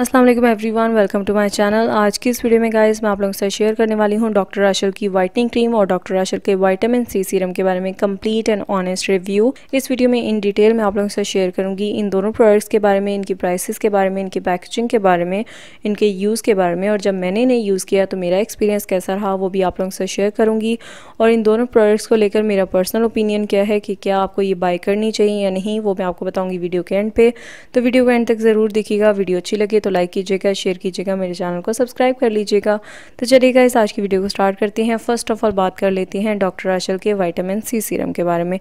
Aslam everyone welcome to my channel आज की इस वीडियो में गाइस मैं आप लोगों से शेयर करने वाली हूँ डॉक्टर राशल की वाइटनिंग क्रीम और डॉक्टर राशल के वाइटामिन सी सीरम के बारे में कम्प्लीट एंड ऑनेस्ट रिव्यू इस वीडियो में इन डिटेल में आप लोगों से शेयर करूंगी इन दोनों प्रोडक्ट्स के बारे में इनकी प्राइसिस के बारे में इनकी पैकेजिंग के बारे में इनके यूज़ के बारे में और जब मैंने इन्हें यूज़ किया तो मेरा एक्सपीरियंस कैसा रहा वो भी आप लोगों से शेयर करूँगी और इन दोनों प्रोडक्ट्स को लेकर मेरा पर्सनल ओपिनियन क्या है कि क्या आपको ये बाई करनी चाहिए या नहीं वो मैं आपको बताऊँगी वीडियो के एंड पे तो वीडियो को एंड तक ज़रूर देखिएगा वीडियो अच्छी लगे तो लाइक कीजिएगा शेयर कीजिएगा मेरे चैनल को सब्सक्राइब कर लीजिएगा तो चलिएगा इस आज की वीडियो को स्टार्ट करते हैं फर्स्ट ऑफ ऑल बात कर लेते हैं डॉक्टर राशल के वाइटामिन सी सीरम के बारे में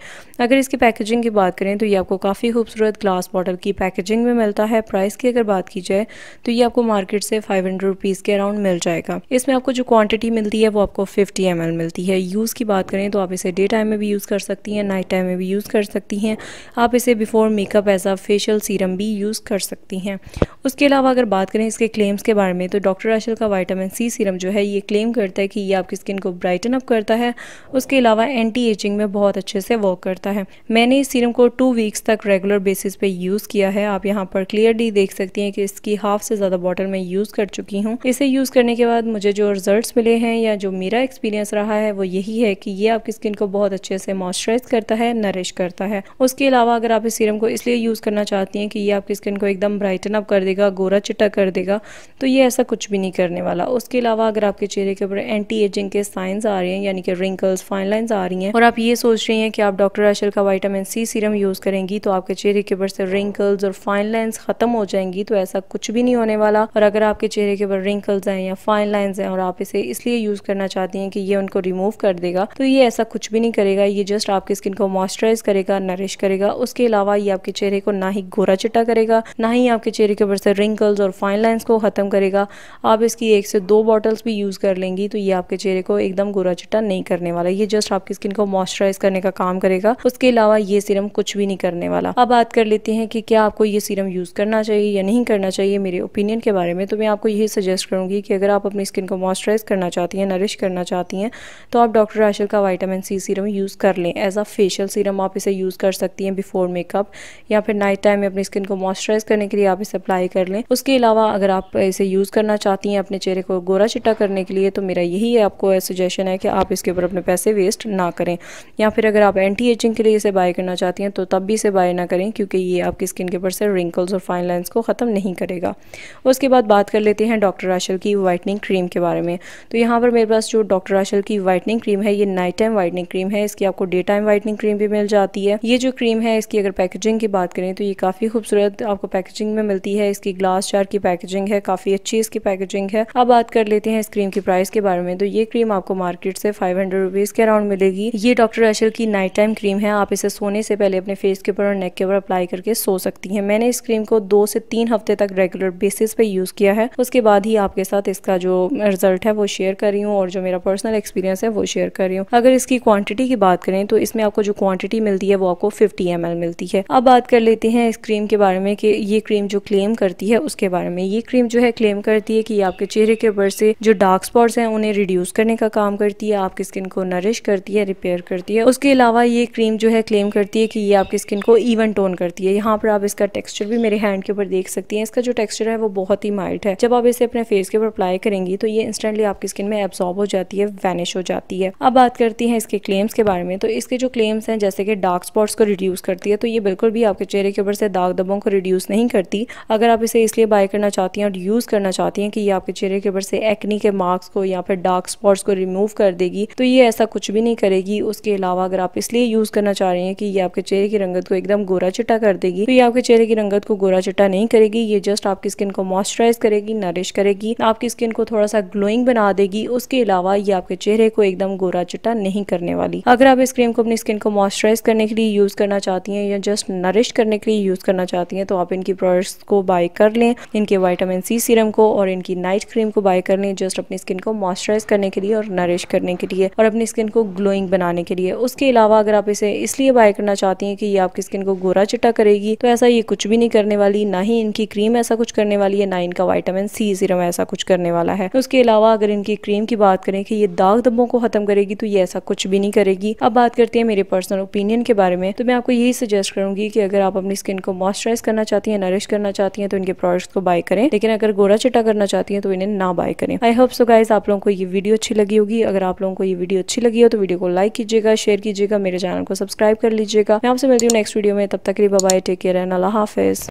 अगर इसकी पैकेजिंग की बात करें तो ये आपको काफ़ी खूबसूरत ग्लास बॉटल की पैकेजिंग में मिलता है प्राइस की अगर बात की जाए तो ये आपको मार्केट से फाइव हंड्रेड के अराउंड मिल जाएगा इसमें आपको जो क्वान्टिटी मिलती है वो आपको फिफ्टी एम मिलती है यूज़ की बात करें तो आप इसे डे टाइम में भी यूज़ कर सकती हैं नाइट टाइम में भी यूज़ कर सकती हैं आप इसे before makeup as a facial serum भी यूज़ कर सकती हैं उसके अलावा अगर बात करें इसके क्लेम्स के बारे में तो डॉक्टर राशल का वाइटामिन सी सीरम जो है ये क्लेम करता है कि ये आपकी स्किन को ब्राइटन अप करता है उसके अलावा एंटी एजिंग में बहुत अच्छे से वर्क करता है मैंने इस सीरम को टू वीक्स तक रेगुलर बेसिस पे यूज़ किया है आप यहाँ पर क्लियरली देख सकती हैं कि इसकी हाफ से ज़्यादा बॉटल मैं यूज़ कर चुकी हूँ इसे यूज़ करने के बाद मुझे जो रिजल्ट मिले हैं या जो मेरा एक्सपीरियंस रहा है वो यही है कि ये आपकी स्किन को बहुत अच्छे से मॉइस्चराइज करता है नरिश करता है उसके अलावा अगर आप इस सीरम को इसलिए यूज़ करना चाहती हैं कि ये आपकी स्किन को एकदम ब्राइटन अप कर देगा गोरा चिटा कर देगा तो ये ऐसा कुछ भी नहीं करने वाला उसके अलावा अगर आपके चेहरे के ऊपर एंटी एजिंग के साइंस आ रहे हैं यानी कि रिंकल्स फाइन लाइन्स आ रही हैं और आप ये सोच रही हैं कि आप डॉक्टर आशल का वाइटामिन सी सीरम यूज़ करेंगी तो आपके चेहरे के ऊपर से रिंकल्स और फाइन लाइन्स ख़त्म हो जाएंगी तो ऐसा कुछ भी नहीं होने वाला और अगर आपके चेहरे के ऊपर रिंकल्स हैं या फाइन लाइन्स हैं और आप इसे इसलिए यूज़ करना चाहती हैं कि ये उनको रिमूव कर देगा तो ये ऐसा कुछ भी नहीं करेगा ये जस्ट आपकी स्किन को मॉइस्चराइज करेगा नरिश करेगा उसके अलावा ये आपके चेहरे को ना ही गोरा चिट्टा करेगा ना ही आपके चेहरे के ऊपर से रिंकल्स रिंकल्स और फाइन लाइन्स को ख़त्म करेगा आप इसकी एक से दो बॉटल्स भी यूज़ कर लेंगी तो ये आपके चेहरे को एकदम गोरा चिट्टा नहीं करने वाला ये जस्ट आपकी स्किन को मॉइस्चराइज करने का काम करेगा उसके अलावा ये सीरम कुछ भी नहीं करने वाला अब बात कर लेते हैं कि क्या आपको ये सीरम यूज़ करना चाहिए या नहीं करना चाहिए मेरे ओपिनियन के बारे में तो मैं आपको यही सजेस्ट करूँगी कि अगर आप अपनी स्किन को मॉइस्चराइज करना चाहती हैं नरिश करना चाहती हैं तो आप डॉक्टर आशल का वाइटामिन सी सीरम यूज़ कर लें एज अ फेशियल सीरम आप इसे यूज़ कर सकती हैं बिफोर मेकअप या फिर नाइट टाइम में अपनी स्किन को मॉइस्चराइज करने के लिए आप इसे अप्लाई कर लें उसके अलावा अगर आप इसे यूज़ करना चाहती हैं अपने चेहरे को गोरा चिट्टा करने के लिए तो मेरा यही है आपको सजेशन है कि आप इसके ऊपर अपने पैसे वेस्ट ना करें या फिर अगर आप एंटी एजिंग के लिए इसे बाय करना चाहती हैं तो तब भी इसे बाय ना करें क्योंकि ये आपकी स्किन के ऊपर से रिंकल्स और फाइन लाइन्स को ख़त्म नहीं करेगा उसके बाद बात कर लेते हैं डॉक्टर राशल की वाइटनिंग क्रीम के बारे में तो यहाँ पर मेरे पास जो डॉक्टर आशल की वाइटनिंग क्रीम है ये नाइट टाइम वाइटनिंग क्रीम है इसकी आपको डे टाइम वाइटनिंग क्रीम भी मिल जाती है ये जो क्रीम है इसकी अगर पैकेजिंग की बात करें तो ये काफ़ी खूबसूरत आपको पैकेजिंग में मिलती है इसकी ग्लास स्टार की पैकेजिंग है काफ़ी अच्छी इसकी पैकेजिंग है अब बात कर लेते हैं इस क्रीम की प्राइस के बारे में तो ये क्रीम आपको मार्केट से फाइव हंड्रेड के अराउंड मिलेगी ये डॉक्टर एशल की नाइट टाइम क्रीम है आप इसे सोने से पहले अपने फेस के ऊपर और नेक के ऊपर अप्लाई करके सो सकती हैं मैंने इस क्रीम को दो से तीन हफ्ते तक रेगुलर बेसिस पे यूज़ किया है उसके बाद ही आपके साथ इसका जो रिजल्ट है वो शेयर कर रही हूँ और जो मेरा पर्सनल एक्सपीरियंस है वो शेयर कर रही हूँ अगर इसकी क्वांटिटी की बात करें तो इसमें आपको जो क्वांटिटी मिलती है वो आपको फिफ्टी एम मिलती है अब बात कर लेते हैं इस क्रीम के बारे में कि ये क्रीम जो क्लेम करती है उसके के बारे में ये क्रीम जो है क्लेम करती है कि आपके चेहरे के ऊपर से जो डार्क स्पॉट्स हैं उन्हें रिड्यूस करने का काम करती है आपकी स्किन को नरिश करती है रिपेयर करती है उसके अलावा ये क्रीम जो है क्लेम करती है कि ये आपकी स्किन को इवन टोन करती है यहाँ पर आप इसका टेक्स्चर भी मेरे हैंड के ऊपर देख सकती है इसका जो टेक्स्चर है वो बहुत ही माइल्ड है जब आप इसे अपने फेस के ऊपर अप्लाई करेंगी तो ये इंस्टेंटली आपकी स्किन में एब्सॉर्ब हो जाती है वैनिश हो जाती है अब बात करती है इसके क्लेम्स के बारे में तो इसके जो क्लेम्स हैं जैसे कि डार्क स्पॉट्स को रिड्यूस करती है तो ये बिल्कुल भी आपके चेहरे के ऊपर से दाग दबों को रिड्यूस नहीं करती अगर आप इसे इसलिए के बाय करना चाहती हैं और यूज़ करना चाहती हैं कि ये आपके चेहरे के ऊपर से एक्नी के मार्क्स को या फिर डार्क स्पॉट्स को रिमूव कर देगी तो ये ऐसा कुछ भी नहीं करेगी उसके अलावा अगर आप इसलिए यूज़ करना चाह रहे हैं कि ये आपके चेहरे की रंगत को एकदम गोरा चिट्टा कर देगी तो ये आपके चेहरे की रंगत को गोरा चिट्टा नहीं करेगी ये जस्ट आपकी स्किन को मॉइस्चराइज करेगी नरिश करेगी आपकी स्किन को थोड़ा सा ग्लोइंग बना देगी उसके अलावा ये आपके चेहरे को एकदम गोरा चिट्टा नहीं करने वाली अगर आप इस क्रीम को अपनी स्किन को मॉइस्चराइज करने के लिए यूज़ करना चाहती हैं या जस्ट नरिश करने के लिए यूज़ करना चाहती हैं तो आप इनकी प्रोडक्ट्स को बाय कर लें करें इनके वाइटामिन सी सीरम को और इनकी नाइट क्रीम को बाय कर लें जस्ट अपनी स्किन को मॉइस्चराइज करने के लिए और नरिश करने के लिए और अपनी स्किन को ग्लोइंग बनाने के लिए उसके अलावा अगर आप इसे इसलिए बाय करना चाहती हैं कि ये आपकी स्किन को गोरा चिट्टा करेगी तो ऐसा ये कुछ भी नहीं करने वाली ना ही इनकी क्रीम ऐसा कुछ करने वाली है ना इनका वाइटामिन सी सीरम ऐसा कुछ करने वाला है उसके अलावा अगर इनकी क्रीम की बात करें कि ये दाग दबों को खत्म करेगी तो ये ऐसा कुछ भी नहीं करेगी अब बात करते हैं मेरे पर्सनल ओपिनियन के बारे में तो मैं आपको यही सजेस्ट करूंगी कि अगर आप अपनी स्किन को मॉइस्चराइज करना चाहती हैं नरिश करना चाहती हैं तो इनके प्रोडक्ट प्रोडक्ट्स को बाय करें लेकिन अगर गोरा चिट्टा करना चाहती हैं तो इन्हें ना बाय करें आई होप सो गाइज आप लोगों को ये वीडियो अच्छी लगी होगी अगर आप लोगों को ये वीडियो अच्छी लगी हो तो वीडियो को लाइक कीजिएगा शेयर कीजिएगा मेरे चैनल को सब्सक्राइब कर लीजिएगा मैं आपसे मिलती हूँ नेक्स्ट वीडियो में तब तक के बाय टेक केयर एंड अल्लाह हाफिज़